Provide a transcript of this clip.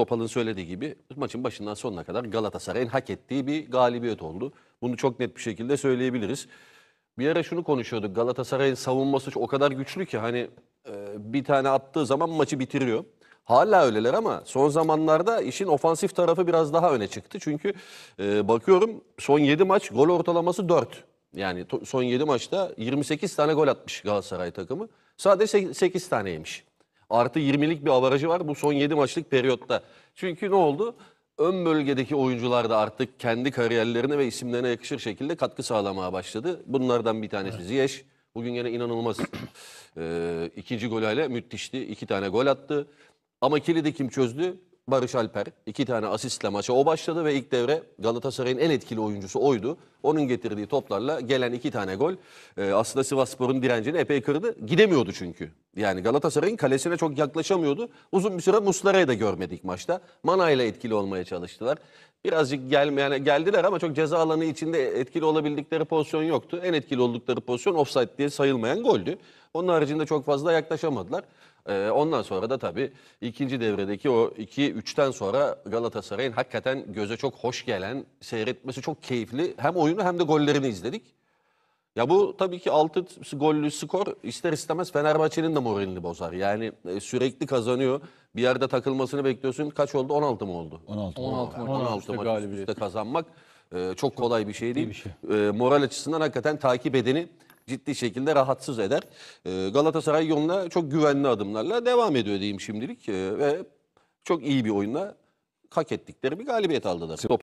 Topal'ın söylediği gibi maçın başından sonuna kadar Galatasaray'ın hak ettiği bir galibiyet oldu. Bunu çok net bir şekilde söyleyebiliriz. Bir ara şunu konuşuyorduk. Galatasaray'ın savunması o kadar güçlü ki hani e, bir tane attığı zaman maçı bitiriyor. Hala öyleler ama son zamanlarda işin ofansif tarafı biraz daha öne çıktı. Çünkü e, bakıyorum son 7 maç gol ortalaması 4. Yani son 7 maçta 28 tane gol atmış Galatasaray takımı. Sadece 8 tane yemiş artı 20'lik bir avarajı var bu son 7 maçlık periyotta. Çünkü ne oldu? Ön bölgedeki oyuncular da artık kendi kariyerlerine ve isimlerine yakışır şekilde katkı sağlamaya başladı. Bunlardan bir tanesi Ziyech. Bugün yine inanılmaz e, ikinci golüyle müthişti. İki tane gol attı. Ama kilidi kim çözdü? Barış Alper. iki tane asistle maça o başladı ve ilk devre Galatasaray'ın en etkili oyuncusu oydu. Onun getirdiği toplarla gelen iki tane gol e, aslında Sivasspor'un direncini epey kırdı. Gidemiyordu çünkü. Yani Galatasaray'ın kalesine çok yaklaşamıyordu. Uzun bir süre Muslera'yı da görmedik maçta. Mana ile etkili olmaya çalıştılar. Birazcık gel, geldiler ama çok ceza alanı içinde etkili olabildikleri pozisyon yoktu. En etkili oldukları pozisyon offside diye sayılmayan goldü. Onun haricinde çok fazla yaklaşamadılar. Ee, ondan sonra da tabii ikinci devredeki o 2-3'ten sonra Galatasaray'ın hakikaten göze çok hoş gelen, seyretmesi çok keyifli hem oyunu hem de gollerini izledik. Ya bu tabii ki 6 gollü skor ister istemez Fenerbahçe'nin de moralini bozar. Yani e, sürekli kazanıyor. Bir yerde takılmasını bekliyorsun. Kaç oldu? 16 mı oldu? 16. 16 maç. 16 16 maç üst galibiyet. kazanmak e, çok kolay bir şey değil. bir şey. E, moral açısından hakikaten takip edeni ciddi şekilde rahatsız eder. E, Galatasaray yoluna çok güvenli adımlarla devam ediyor diyeyim şimdilik E, ve çok iyi bir oyunla hak ettikleri bir galibiyet aldılar. Top-